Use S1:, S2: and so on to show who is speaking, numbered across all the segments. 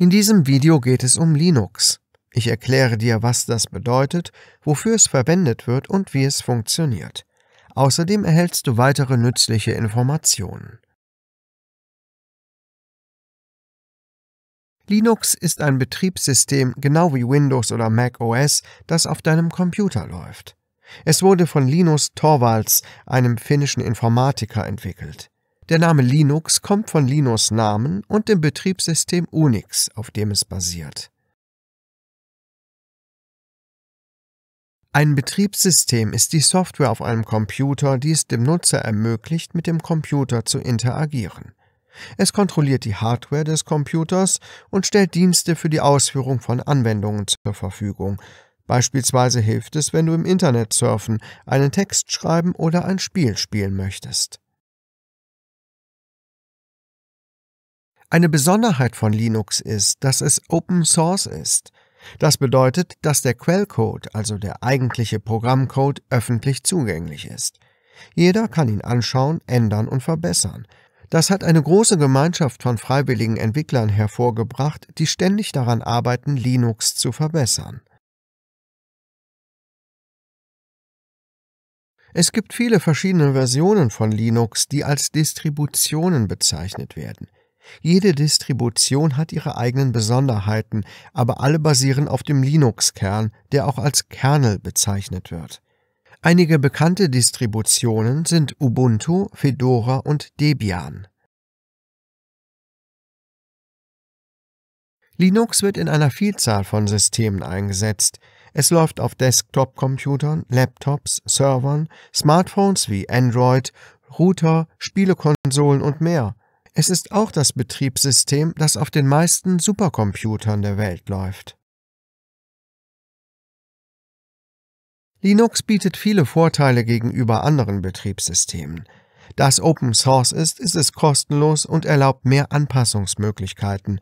S1: In diesem Video geht es um Linux. Ich erkläre dir, was das bedeutet, wofür es verwendet wird und wie es funktioniert. Außerdem erhältst du weitere nützliche Informationen. Linux ist ein Betriebssystem genau wie Windows oder Mac OS, das auf deinem Computer läuft. Es wurde von Linus Torvalds, einem finnischen Informatiker, entwickelt. Der Name Linux kommt von Linus Namen und dem Betriebssystem Unix, auf dem es basiert. Ein Betriebssystem ist die Software auf einem Computer, die es dem Nutzer ermöglicht, mit dem Computer zu interagieren. Es kontrolliert die Hardware des Computers und stellt Dienste für die Ausführung von Anwendungen zur Verfügung. Beispielsweise hilft es, wenn du im Internet surfen, einen Text schreiben oder ein Spiel spielen möchtest. Eine Besonderheit von Linux ist, dass es Open Source ist. Das bedeutet, dass der Quellcode, also der eigentliche Programmcode, öffentlich zugänglich ist. Jeder kann ihn anschauen, ändern und verbessern. Das hat eine große Gemeinschaft von freiwilligen Entwicklern hervorgebracht, die ständig daran arbeiten, Linux zu verbessern. Es gibt viele verschiedene Versionen von Linux, die als Distributionen bezeichnet werden. Jede Distribution hat ihre eigenen Besonderheiten, aber alle basieren auf dem Linux-Kern, der auch als Kernel bezeichnet wird. Einige bekannte Distributionen sind Ubuntu, Fedora und Debian. Linux wird in einer Vielzahl von Systemen eingesetzt. Es läuft auf Desktop-Computern, Laptops, Servern, Smartphones wie Android, Router, Spielekonsolen und mehr. Es ist auch das Betriebssystem, das auf den meisten Supercomputern der Welt läuft. Linux bietet viele Vorteile gegenüber anderen Betriebssystemen. Da es Open Source ist, ist es kostenlos und erlaubt mehr Anpassungsmöglichkeiten.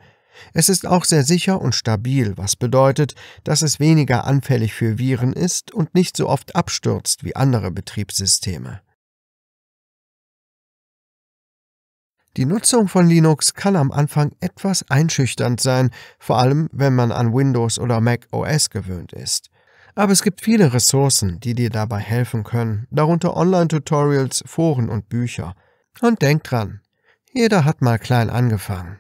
S1: Es ist auch sehr sicher und stabil, was bedeutet, dass es weniger anfällig für Viren ist und nicht so oft abstürzt wie andere Betriebssysteme. Die Nutzung von Linux kann am Anfang etwas einschüchternd sein, vor allem wenn man an Windows oder Mac OS gewöhnt ist. Aber es gibt viele Ressourcen, die dir dabei helfen können, darunter Online-Tutorials, Foren und Bücher. Und denk dran, jeder hat mal klein angefangen.